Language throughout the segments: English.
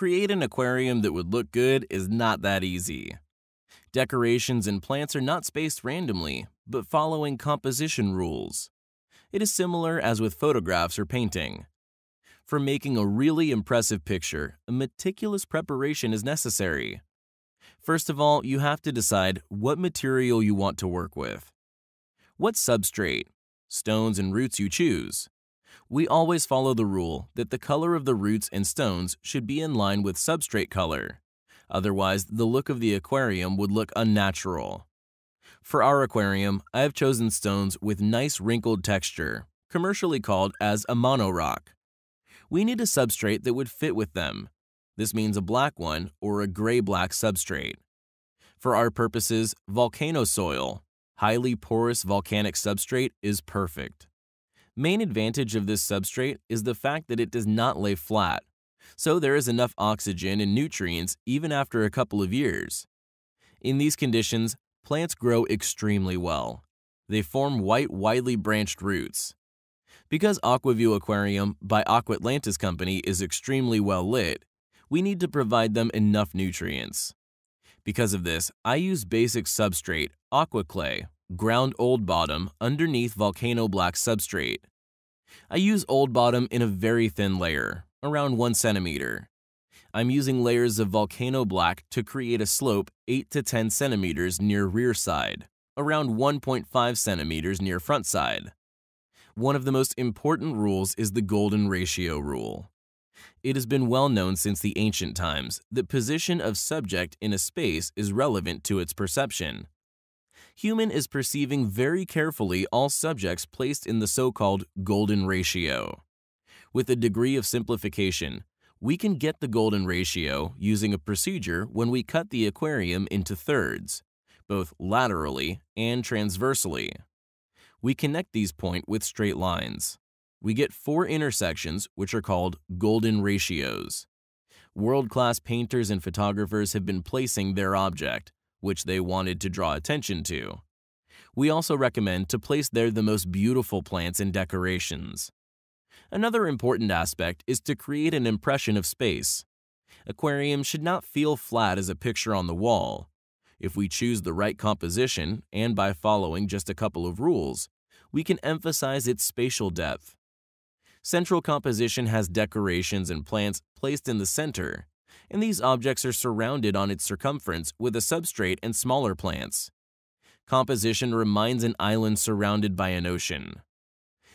create an aquarium that would look good is not that easy. Decorations and plants are not spaced randomly, but following composition rules. It is similar as with photographs or painting. For making a really impressive picture, a meticulous preparation is necessary. First of all, you have to decide what material you want to work with. What substrate, stones and roots you choose, we always follow the rule that the color of the roots and stones should be in line with substrate color. Otherwise, the look of the aquarium would look unnatural. For our aquarium, I have chosen stones with nice wrinkled texture, commercially called as a rock. We need a substrate that would fit with them. This means a black one or a gray-black substrate. For our purposes, volcano soil, highly porous volcanic substrate is perfect. Main advantage of this substrate is the fact that it does not lay flat, so there is enough oxygen and nutrients even after a couple of years. In these conditions, plants grow extremely well. They form white, widely branched roots. Because Aquaview Aquarium by Aquatlantis Company is extremely well lit, we need to provide them enough nutrients. Because of this, I use basic substrate, aqua clay, ground old bottom underneath volcano black substrate. I use old bottom in a very thin layer, around 1 centimeter. I'm using layers of volcano black to create a slope 8 to 10 centimeters near rear side, around 1.5 centimeters near front side. One of the most important rules is the golden ratio rule. It has been well known since the ancient times that position of subject in a space is relevant to its perception, human is perceiving very carefully all subjects placed in the so-called golden ratio. With a degree of simplification, we can get the golden ratio using a procedure when we cut the aquarium into thirds, both laterally and transversely. We connect these points with straight lines. We get four intersections which are called golden ratios. World-class painters and photographers have been placing their object, which they wanted to draw attention to. We also recommend to place there the most beautiful plants and decorations. Another important aspect is to create an impression of space. Aquariums should not feel flat as a picture on the wall. If we choose the right composition, and by following just a couple of rules, we can emphasize its spatial depth. Central composition has decorations and plants placed in the center, and these objects are surrounded on its circumference with a substrate and smaller plants. Composition reminds an island surrounded by an ocean.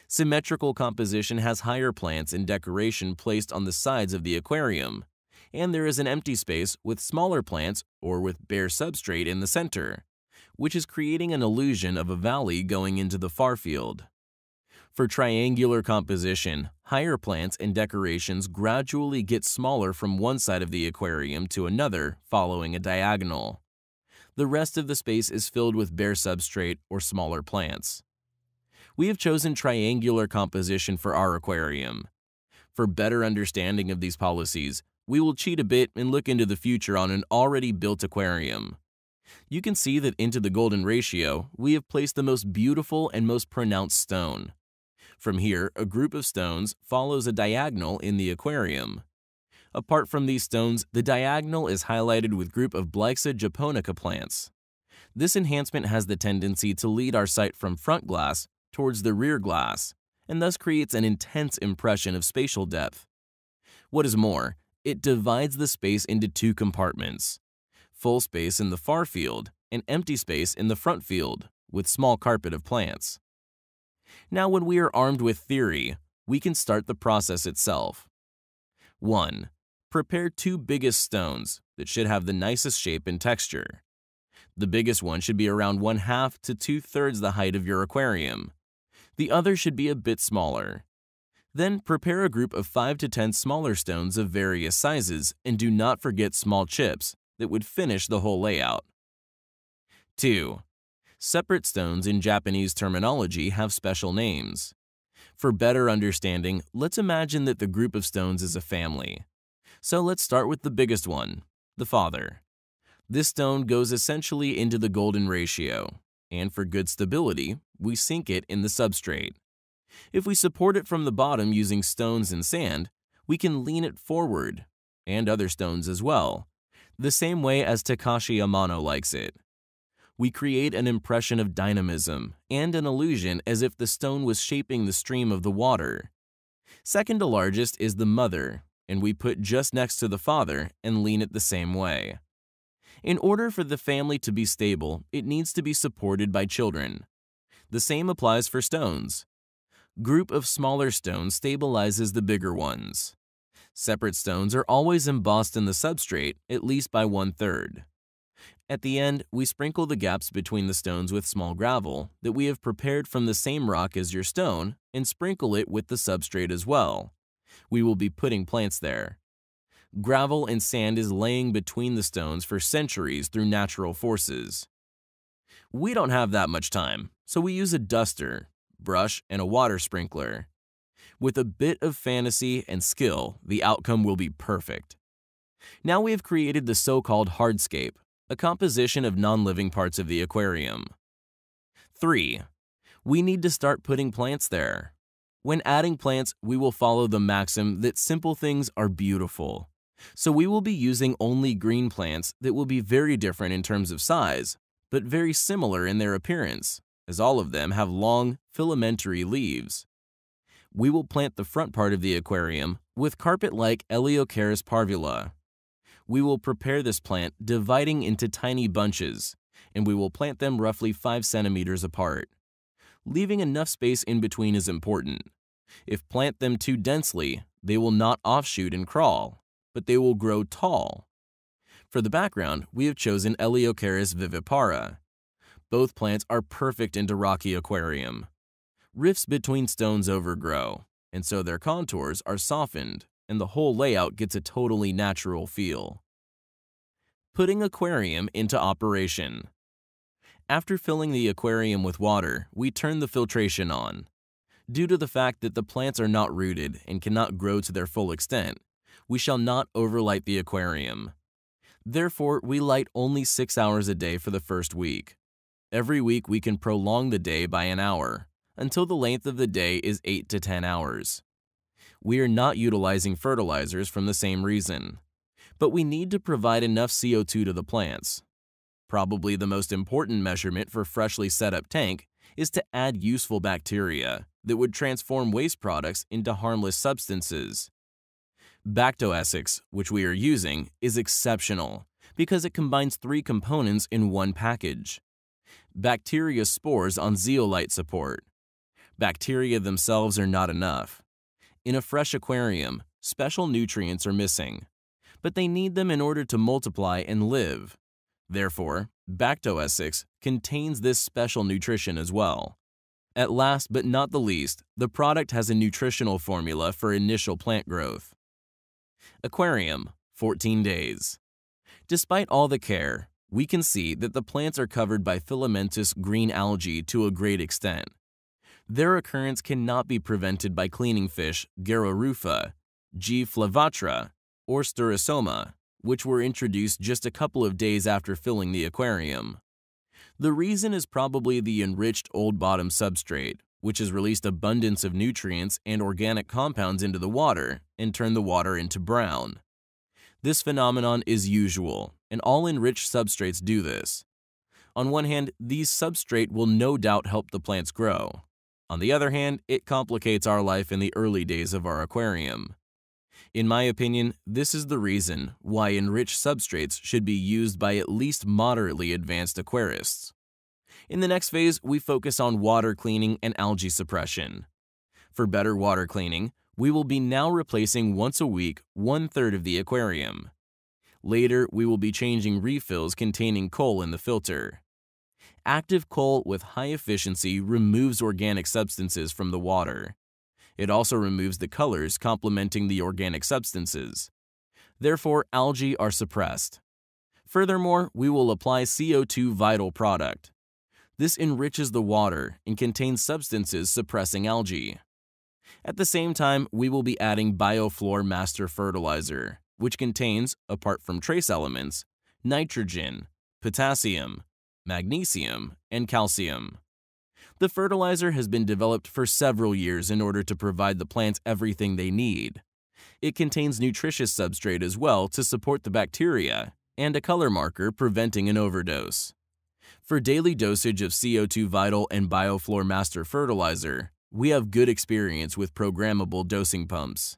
Symmetrical composition has higher plants and decoration placed on the sides of the aquarium, and there is an empty space with smaller plants or with bare substrate in the center, which is creating an illusion of a valley going into the far field. For triangular composition, higher plants and decorations gradually get smaller from one side of the aquarium to another following a diagonal. The rest of the space is filled with bare substrate or smaller plants. We have chosen triangular composition for our aquarium. For better understanding of these policies, we will cheat a bit and look into the future on an already built aquarium you can see that into the golden ratio, we have placed the most beautiful and most pronounced stone. From here, a group of stones follows a diagonal in the aquarium. Apart from these stones, the diagonal is highlighted with group of Blyxa japonica plants. This enhancement has the tendency to lead our sight from front glass towards the rear glass, and thus creates an intense impression of spatial depth. What is more, it divides the space into two compartments full space in the far field and empty space in the front field with small carpet of plants. Now when we are armed with theory, we can start the process itself. 1. Prepare two biggest stones that should have the nicest shape and texture. The biggest one should be around one half to two thirds the height of your aquarium. The other should be a bit smaller. Then prepare a group of 5 to 10 smaller stones of various sizes and do not forget small chips that would finish the whole layout. 2. Separate stones in Japanese terminology have special names. For better understanding, let's imagine that the group of stones is a family. So let's start with the biggest one, the father. This stone goes essentially into the golden ratio, and for good stability, we sink it in the substrate. If we support it from the bottom using stones and sand, we can lean it forward, and other stones as well, the same way as Takashi Amano likes it we create an impression of dynamism and an illusion as if the stone was shaping the stream of the water. Second to largest is the mother, and we put just next to the father and lean it the same way. In order for the family to be stable, it needs to be supported by children. The same applies for stones. Group of smaller stones stabilizes the bigger ones. Separate stones are always embossed in the substrate, at least by one third. At the end, we sprinkle the gaps between the stones with small gravel that we have prepared from the same rock as your stone and sprinkle it with the substrate as well. We will be putting plants there. Gravel and sand is laying between the stones for centuries through natural forces. We don't have that much time, so we use a duster, brush, and a water sprinkler. With a bit of fantasy and skill, the outcome will be perfect. Now we have created the so-called hardscape, a composition of non-living parts of the aquarium. 3. We need to start putting plants there. When adding plants, we will follow the maxim that simple things are beautiful. So we will be using only green plants that will be very different in terms of size, but very similar in their appearance, as all of them have long, filamentary leaves. We will plant the front part of the aquarium with carpet-like Eleocharis parvula, we will prepare this plant dividing into tiny bunches, and we will plant them roughly 5 centimeters apart. Leaving enough space in between is important. If plant them too densely, they will not offshoot and crawl, but they will grow tall. For the background, we have chosen Eleocharis vivipara. Both plants are perfect into rocky aquarium. Rifts between stones overgrow, and so their contours are softened and the whole layout gets a totally natural feel. Putting aquarium into operation. After filling the aquarium with water, we turn the filtration on. Due to the fact that the plants are not rooted and cannot grow to their full extent, we shall not overlight the aquarium. Therefore, we light only 6 hours a day for the first week. Every week we can prolong the day by an hour, until the length of the day is 8 to 10 hours we are not utilizing fertilizers from the same reason. But we need to provide enough CO2 to the plants. Probably the most important measurement for freshly set up tank is to add useful bacteria that would transform waste products into harmless substances. Essex, which we are using, is exceptional because it combines three components in one package. Bacteria spores on zeolite support. Bacteria themselves are not enough. In a fresh aquarium, special nutrients are missing, but they need them in order to multiply and live. Therefore, Bacto Bactoessex contains this special nutrition as well. At last but not the least, the product has a nutritional formula for initial plant growth. Aquarium, 14 days. Despite all the care, we can see that the plants are covered by filamentous green algae to a great extent, their occurrence cannot be prevented by cleaning fish Gararufa, G. flavatra, or Sturosoma, which were introduced just a couple of days after filling the aquarium. The reason is probably the enriched old bottom substrate, which has released abundance of nutrients and organic compounds into the water and turned the water into brown. This phenomenon is usual, and all enriched substrates do this. On one hand, these substrate will no doubt help the plants grow. On the other hand, it complicates our life in the early days of our aquarium. In my opinion, this is the reason why enriched substrates should be used by at least moderately advanced aquarists. In the next phase, we focus on water cleaning and algae suppression. For better water cleaning, we will be now replacing once a week one-third of the aquarium. Later, we will be changing refills containing coal in the filter active coal with high efficiency removes organic substances from the water. It also removes the colors complementing the organic substances. Therefore, algae are suppressed. Furthermore, we will apply CO2 vital product. This enriches the water and contains substances suppressing algae. At the same time, we will be adding Biofloor Master Fertilizer, which contains, apart from trace elements, nitrogen, potassium, magnesium, and calcium. The fertilizer has been developed for several years in order to provide the plants everything they need. It contains nutritious substrate as well to support the bacteria and a color marker preventing an overdose. For daily dosage of CO2 Vital and Bioflor Master fertilizer, we have good experience with programmable dosing pumps.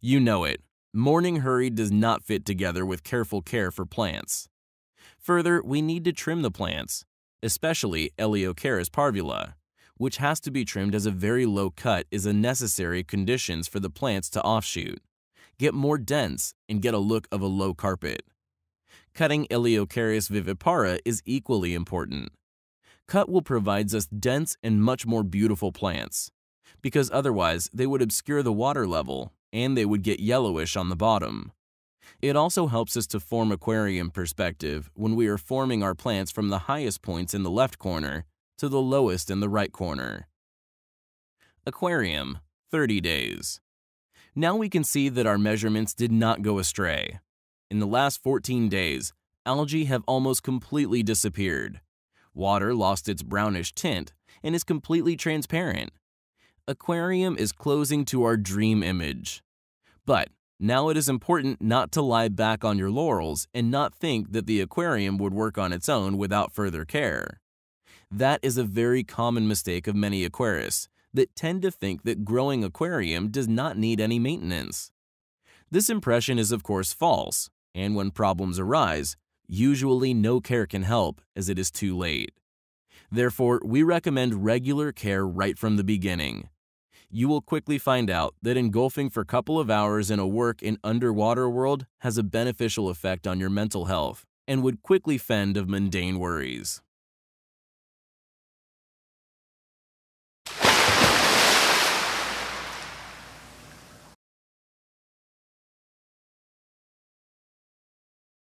You know it, morning hurry does not fit together with careful care for plants. Further, we need to trim the plants, especially Eleocaris parvula, which has to be trimmed as a very low cut is a necessary conditions for the plants to offshoot, get more dense, and get a look of a low carpet. Cutting Eleocaris vivipara is equally important. Cut will provides us dense and much more beautiful plants, because otherwise they would obscure the water level and they would get yellowish on the bottom, it also helps us to form aquarium perspective when we are forming our plants from the highest points in the left corner to the lowest in the right corner. Aquarium, 30 days. Now we can see that our measurements did not go astray. In the last 14 days, algae have almost completely disappeared. Water lost its brownish tint and is completely transparent. Aquarium is closing to our dream image. But now it is important not to lie back on your laurels and not think that the aquarium would work on its own without further care. That is a very common mistake of many aquarists that tend to think that growing aquarium does not need any maintenance. This impression is of course false, and when problems arise, usually no care can help as it is too late. Therefore, we recommend regular care right from the beginning you will quickly find out that engulfing for a couple of hours in a work in underwater world has a beneficial effect on your mental health and would quickly fend of mundane worries.